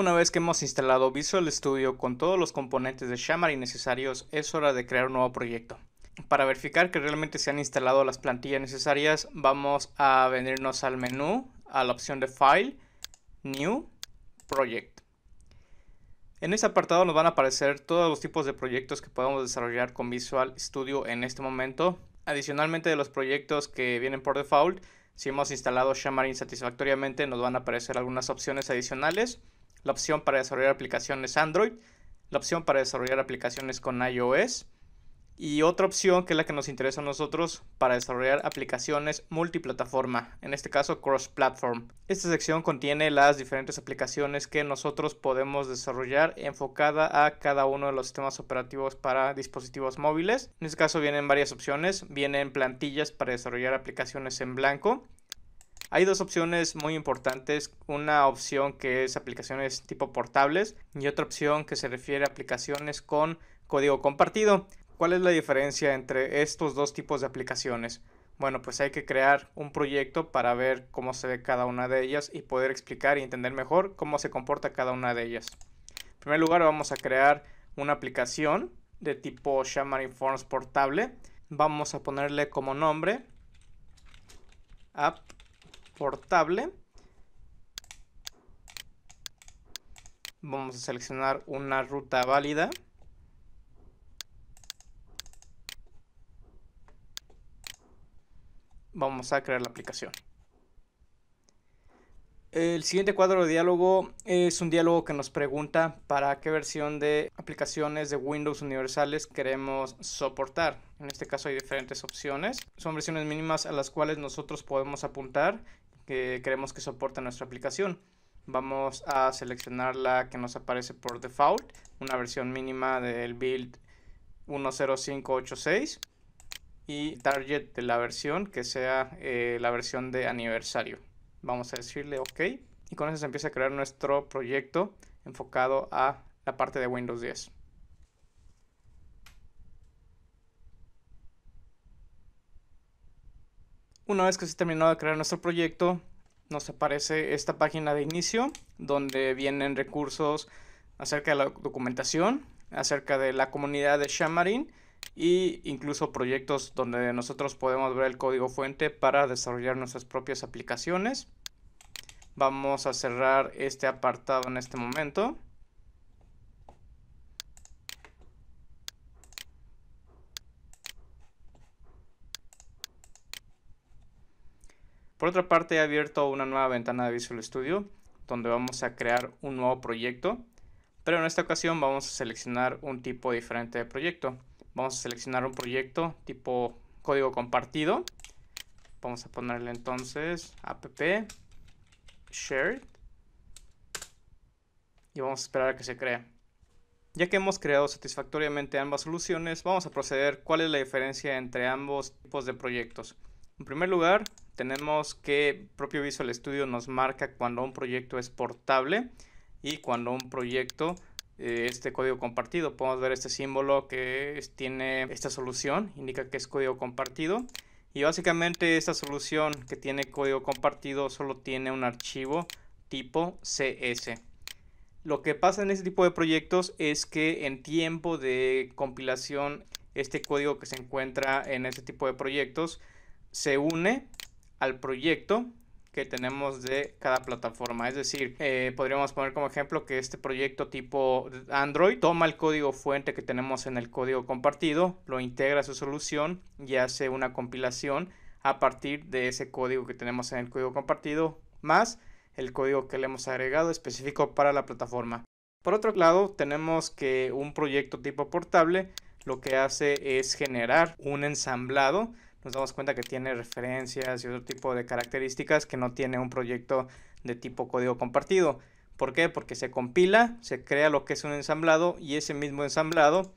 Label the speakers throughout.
Speaker 1: Una vez que hemos instalado Visual Studio con todos los componentes de Xamarin necesarios, es hora de crear un nuevo proyecto. Para verificar que realmente se han instalado las plantillas necesarias, vamos a venirnos al menú, a la opción de File, New, Project. En este apartado nos van a aparecer todos los tipos de proyectos que podemos desarrollar con Visual Studio en este momento. Adicionalmente de los proyectos que vienen por default, si hemos instalado Xamarin satisfactoriamente nos van a aparecer algunas opciones adicionales la opción para desarrollar aplicaciones Android, la opción para desarrollar aplicaciones con iOS y otra opción que es la que nos interesa a nosotros para desarrollar aplicaciones multiplataforma, en este caso cross-platform. Esta sección contiene las diferentes aplicaciones que nosotros podemos desarrollar enfocada a cada uno de los sistemas operativos para dispositivos móviles. En este caso vienen varias opciones, vienen plantillas para desarrollar aplicaciones en blanco, hay dos opciones muy importantes, una opción que es aplicaciones tipo portables y otra opción que se refiere a aplicaciones con código compartido. ¿Cuál es la diferencia entre estos dos tipos de aplicaciones? Bueno, pues hay que crear un proyecto para ver cómo se ve cada una de ellas y poder explicar y entender mejor cómo se comporta cada una de ellas. En primer lugar, vamos a crear una aplicación de tipo Xamarin Forms portable. Vamos a ponerle como nombre app portable. Vamos a seleccionar una ruta válida. Vamos a crear la aplicación. El siguiente cuadro de diálogo es un diálogo que nos pregunta para qué versión de aplicaciones de Windows universales queremos soportar. En este caso hay diferentes opciones. Son versiones mínimas a las cuales nosotros podemos apuntar que queremos que soporte nuestra aplicación. Vamos a seleccionar la que nos aparece por default, una versión mínima del build 10586 y target de la versión que sea eh, la versión de aniversario. Vamos a decirle OK y con eso se empieza a crear nuestro proyecto enfocado a la parte de Windows 10. Una vez que se terminó de crear nuestro proyecto, nos aparece esta página de inicio donde vienen recursos acerca de la documentación, acerca de la comunidad de Xamarin e incluso proyectos donde nosotros podemos ver el código fuente para desarrollar nuestras propias aplicaciones. Vamos a cerrar este apartado en este momento. Por otra parte, he abierto una nueva ventana de Visual Studio donde vamos a crear un nuevo proyecto, pero en esta ocasión vamos a seleccionar un tipo diferente de proyecto. Vamos a seleccionar un proyecto tipo código compartido. Vamos a ponerle entonces app shared y vamos a esperar a que se cree. Ya que hemos creado satisfactoriamente ambas soluciones, vamos a proceder cuál es la diferencia entre ambos tipos de proyectos. En primer lugar, tenemos que propio Visual Studio nos marca cuando un proyecto es portable y cuando un proyecto eh, es este código compartido podemos ver este símbolo que tiene esta solución indica que es código compartido y básicamente esta solución que tiene código compartido solo tiene un archivo tipo cs lo que pasa en este tipo de proyectos es que en tiempo de compilación este código que se encuentra en este tipo de proyectos se une al proyecto que tenemos de cada plataforma. Es decir, eh, podríamos poner como ejemplo que este proyecto tipo Android toma el código fuente que tenemos en el código compartido, lo integra a su solución y hace una compilación a partir de ese código que tenemos en el código compartido más el código que le hemos agregado específico para la plataforma. Por otro lado, tenemos que un proyecto tipo portable lo que hace es generar un ensamblado nos damos cuenta que tiene referencias y otro tipo de características que no tiene un proyecto de tipo código compartido. ¿Por qué? Porque se compila, se crea lo que es un ensamblado y ese mismo ensamblado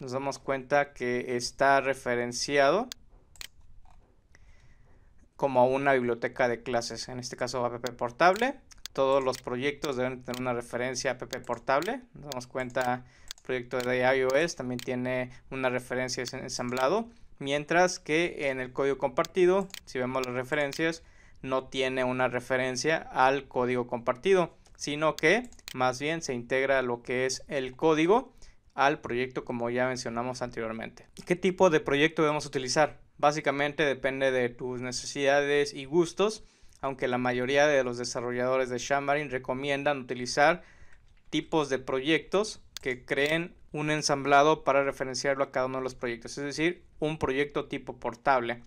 Speaker 1: nos damos cuenta que está referenciado como una biblioteca de clases, en este caso app portable. Todos los proyectos deben tener una referencia app portable. Nos damos cuenta, el proyecto de iOS también tiene una referencia ensamblado. Mientras que en el código compartido, si vemos las referencias, no tiene una referencia al código compartido, sino que más bien se integra lo que es el código al proyecto como ya mencionamos anteriormente. ¿Qué tipo de proyecto debemos utilizar? Básicamente depende de tus necesidades y gustos, aunque la mayoría de los desarrolladores de Xamarin recomiendan utilizar tipos de proyectos que creen un ensamblado para referenciarlo a cada uno de los proyectos, es decir, un proyecto tipo portable